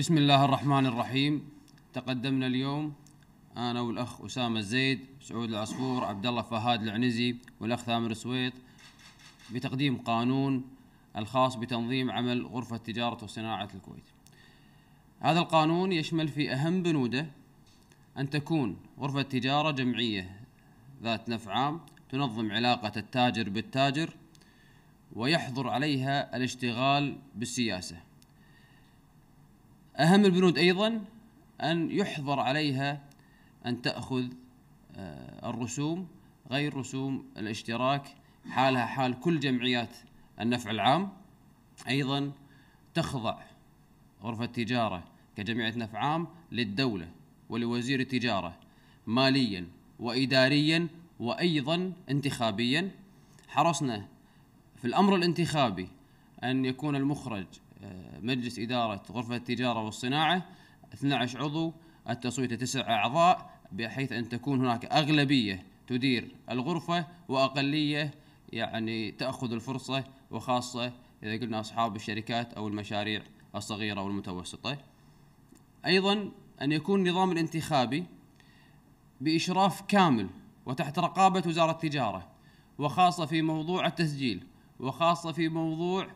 بسم الله الرحمن الرحيم تقدمنا اليوم انا والاخ اسامه الزيد سعود العصفور عبد الله فهاد العنزي والاخ ثامر سويط بتقديم قانون الخاص بتنظيم عمل غرفه تجاره وصناعه الكويت هذا القانون يشمل في اهم بنوده ان تكون غرفه تجاره جمعيه ذات نفع عام تنظم علاقه التاجر بالتاجر ويحظر عليها الاشتغال بالسياسه أهم البنود أيضا أن يحظر عليها أن تأخذ آه، الرسوم غير رسوم الاشتراك حالها حال كل جمعيات النفع العام أيضا تخضع غرفة التجارة كجمعية نفع عام للدولة ولوزير التجارة ماليا وإداريا وأيضا انتخابيا حرصنا في الأمر الانتخابي أن يكون المخرج آه، مجلس إدارة غرفة التجارة والصناعة 12 عضو التصويت تسع أعضاء بحيث أن تكون هناك أغلبية تدير الغرفة وأقلية يعني تأخذ الفرصة وخاصة إذا قلنا أصحاب الشركات أو المشاريع الصغيرة والمتوسطة أيضا أن يكون النظام الانتخابي بإشراف كامل وتحت رقابة وزارة التجارة وخاصة في موضوع التسجيل وخاصة في موضوع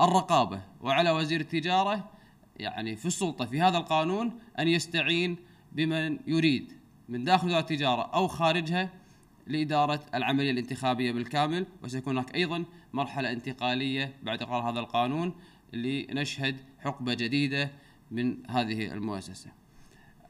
الرقابه وعلى وزير التجاره يعني في السلطه في هذا القانون ان يستعين بمن يريد من داخل وزاره التجاره او خارجها لاداره العمليه الانتخابيه بالكامل وسيكون هناك ايضا مرحله انتقاليه بعد قرار هذا القانون لنشهد حقبه جديده من هذه المؤسسه.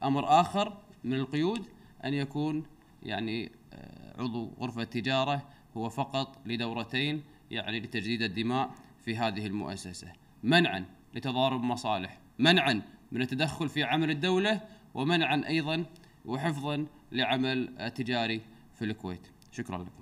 امر اخر من القيود ان يكون يعني آه، عضو غرفه تجاره هو فقط لدورتين يعني لتجديد الدماء في هذه المؤسسه منعا لتضارب مصالح منعا من التدخل في عمل الدوله ومنعا ايضا وحفظا لعمل تجاري في الكويت شكرا لكم